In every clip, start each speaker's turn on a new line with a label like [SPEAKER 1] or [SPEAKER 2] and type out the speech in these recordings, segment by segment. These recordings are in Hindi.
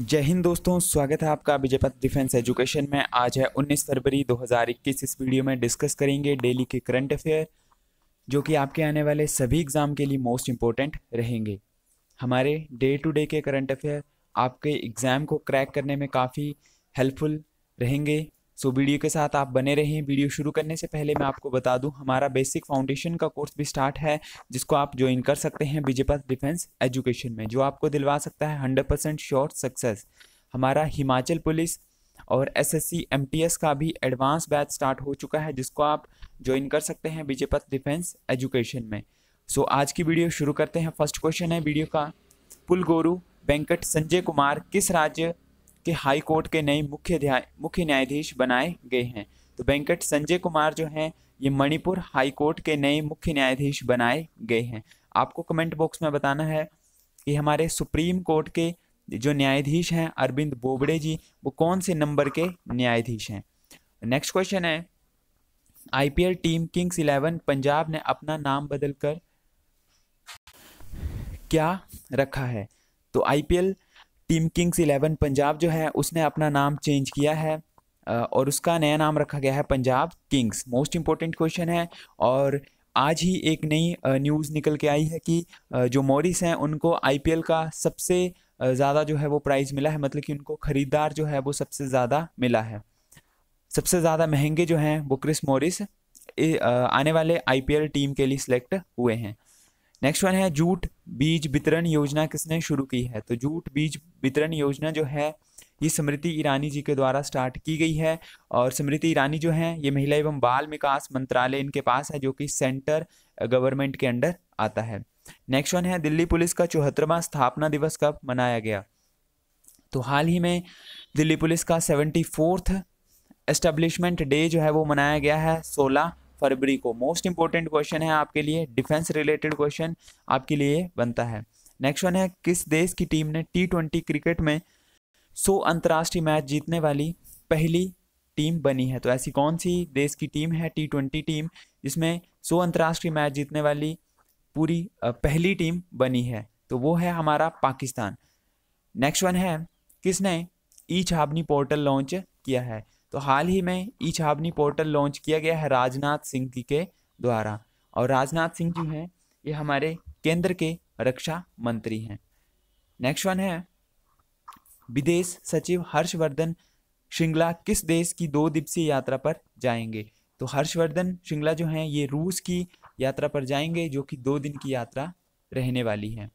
[SPEAKER 1] जय हिंद दोस्तों स्वागत है आपका विजयपथ डिफेंस एजुकेशन में आज है 19 फरवरी 2021 इस वीडियो में डिस्कस करेंगे डेली के करंट अफेयर जो कि आपके आने वाले सभी एग्ज़ाम के लिए मोस्ट इम्पोर्टेंट रहेंगे हमारे डे टू डे के करंट अफेयर आपके एग्ज़ाम को क्रैक करने में काफ़ी हेल्पफुल रहेंगे सो so, वीडियो के साथ आप बने रहें वीडियो शुरू करने से पहले मैं आपको बता दूं हमारा बेसिक फाउंडेशन का कोर्स भी स्टार्ट है जिसको आप ज्वाइन कर सकते हैं विजयपथ डिफेंस एजुकेशन में जो आपको दिलवा सकता है हंड्रेड परसेंट श्योर सक्सेस हमारा हिमाचल पुलिस और S S C M T S का भी एडवांस बैच स्टार्ट हो चुका है जिसको आप ज्वाइन कर सकते हैं विजयपत डिफेंस एजुकेशन में सो so, आज की वीडियो शुरू करते हैं फर्स्ट क्वेश्चन है वीडियो का गोरू वेंकट संजय कुमार किस राज्य के हाई कोर्ट के नए मुख्य मुख्य न्यायाधीश बनाए गए हैं तो वेंकट संजय कुमार जो हैं ये मणिपुर हाई कोर्ट के नए मुख्य न्यायाधीश बनाए गए हैं आपको कमेंट बॉक्स में बताना है कि हमारे सुप्रीम कोर्ट के जो न्यायाधीश हैं अरविंद बोबड़े जी वो कौन से नंबर के न्यायाधीश हैं नेक्स्ट क्वेश्चन है IPL team kings eleven Punjab ने अपना नाम बदलकर क्या रखा है तो IPL team kings eleven Punjab जो है उसने अपना नाम चेंज किया है और उसका नया नाम रखा गया है Punjab kings most important question है और आज ही एक नई न्यूज़ निकल के आई है कि जो मॉरिस हैं उनको आईपीएल का सबसे ज़्यादा जो है वो प्राइज़ मिला है मतलब कि उनको ख़रीदार जो है वो सबसे ज़्यादा मिला है सबसे ज़्यादा महंगे जो हैं वो क्रिस मॉरिस आने वाले आईपीएल टीम के लिए सिलेक्ट हुए हैं नेक्स्ट वन है जूट बीज वितरण योजना किसने शुरू की है तो जूट बीज वितरण योजना जो है ये स्मृति ईरानी जी के द्वारा स्टार्ट की गई है और स्मृति ईरानी जो है ये महिला एवं बाल विकास मंत्रालय इनके पास है जो कि सेंटर गवर्नमेंट के अंडर आता है नेक्स्ट वन है दिल्ली पुलिस का चौहत्तरवा स्थापना दिवस कब मनाया गया तो हाल ही में दिल्ली पुलिस का सेवेंटी फोर्थ एस्टेब्लिशमेंट डे जो है वो मनाया गया है सोलह फरवरी को मोस्ट इंपॉर्टेंट क्वेश्चन है आपके लिए डिफेंस रिलेटेड क्वेश्चन आपके लिए बनता है नेक्स्ट वन है किस देश की टीम ने टी ट्वेंटी क्रिकेट में सौ अंतर्राष्ट्रीय मैच जीतने वाली पहली टीम बनी है तो ऐसी कौन सी देश की टीम है टी ट्वेंटी टीम जिसमें सौ अंतर्राष्ट्रीय मैच जीतने वाली पूरी पहली टीम बनी है तो वो है हमारा पाकिस्तान नेक्स्ट वन है किसने ई छाबनी पोर्टल लॉन्च किया है तो हाल ही में ई छावनी पोर्टल लॉन्च किया गया है राजनाथ सिंह जी के द्वारा और राजनाथ सिंह जी हैं ये हमारे केंद्र के रक्षा मंत्री हैं नेक्स्ट वन है विदेश सचिव हर्षवर्धन श्रृंगला किस देश की दो दिवसीय यात्रा पर जाएंगे तो हर्षवर्धन श्रृंगला जो हैं ये रूस की यात्रा पर जाएंगे जो कि दो दिन की यात्रा रहने वाली है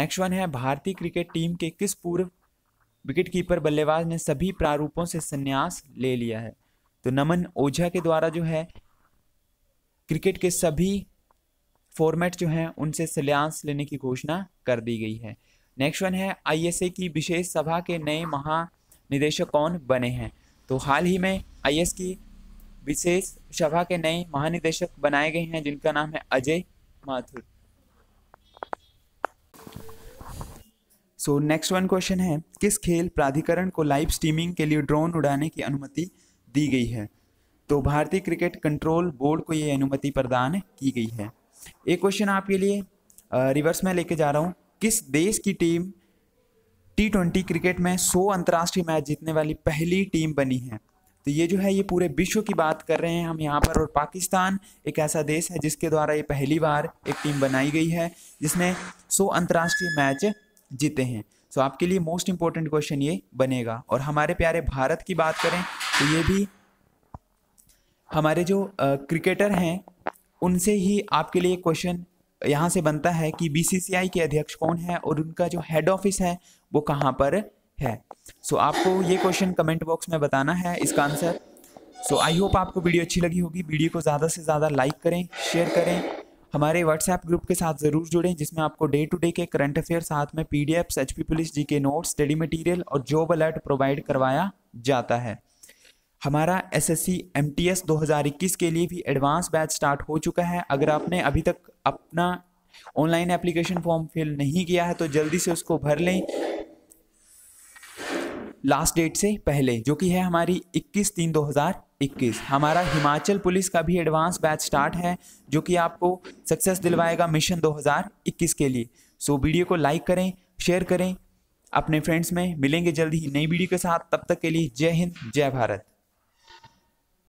[SPEAKER 1] नेक्स्ट वन है भारतीय क्रिकेट टीम के किस पूर्व विकेटकीपर बल्लेबाज ने सभी प्रारूपों से संन्यास ले लिया है तो नमन ओझा के द्वारा जो है क्रिकेट के सभी फॉर्मेट जो हैं उनसे संन्यास लेने की घोषणा कर दी गई है नेक्स्ट वन है आईएसए की विशेष सभा के नए महानिदेशक कौन बने हैं तो हाल ही में आई की विशेष सभा के नए महानिदेशक बनाए गए हैं जिनका नाम है Ajay Mathur so next one question है किस खेल प्राधिकरण को लाइव स्ट्रीमिंग के लिए ड्रोन उड़ाने की अनुमति दी गई है तो भारतीय क्रिकेट कंट्रोल बोर्ड को ये अनुमति प्रदान की गई है एक क्वेश्चन आपके लिए रिवर्स में लेके जा रहा हूँ किस देश की टीम टी ट्वेंटी क्रिकेट में 100 अंतर्राष्ट्रीय मैच जीतने वाली पहली टीम बनी है तो ये जो है ये पूरे विश्व की बात कर रहे हैं हम यहाँ पर और पाकिस्तान एक ऐसा देश है जिसके द्वारा ये पहली बार एक टीम बनाई गई है जिसने 100 अंतर्राष्ट्रीय मैच जीते हैं सो so, आपके लिए मोस्ट इंपॉर्टेंट क्वेश्चन ये बनेगा और हमारे प्यारे भारत की बात करें तो ये भी हमारे जो क्रिकेटर हैं उनसे ही आपके लिए क्वेश्चन यहाँ से बनता है कि बीसीसीआई के अध्यक्ष कौन है और उनका जो हेड ऑफिस है वो कहाँ पर है सो so, आपको ये क्वेश्चन कमेंट बॉक्स में बताना है इसका आंसर सो आई होप आपको वीडियो अच्छी लगी होगी वीडियो को ज़्यादा से ज़्यादा लाइक करें शेयर करें हमारे व्हाट्सएप ग्रुप के साथ जरूर जुड़ें जिसमें आपको डे टू डे के करंट अफेयर साथ में P D Fs H P police G K notes study material और जॉब अलर्ट प्रोवाइड करवाया जाता है हमारा S S C M T S दो हज़ार इक्कीस के लिए भी एडवांस बैच स्टार्ट हो चुका है अगर आपने अभी तक अपना ऑनलाइन एप्लीकेशन फॉर्म फिल नहीं किया है तो जल्दी से उसको भर लें लास्ट डेट से पहले जो कि है हमारी 21 तीन 2021 हमारा हिमाचल पुलिस का भी एडवांस बैच स्टार्ट है जो कि आपको सक्सेस दिलवाएगा मिशन 2021 के लिए सो वीडियो को लाइक करें शेयर करें अपने फ्रेंड्स में मिलेंगे जल्दी ही नई वीडियो के साथ तब तक के लिए जय हिंद जय भारत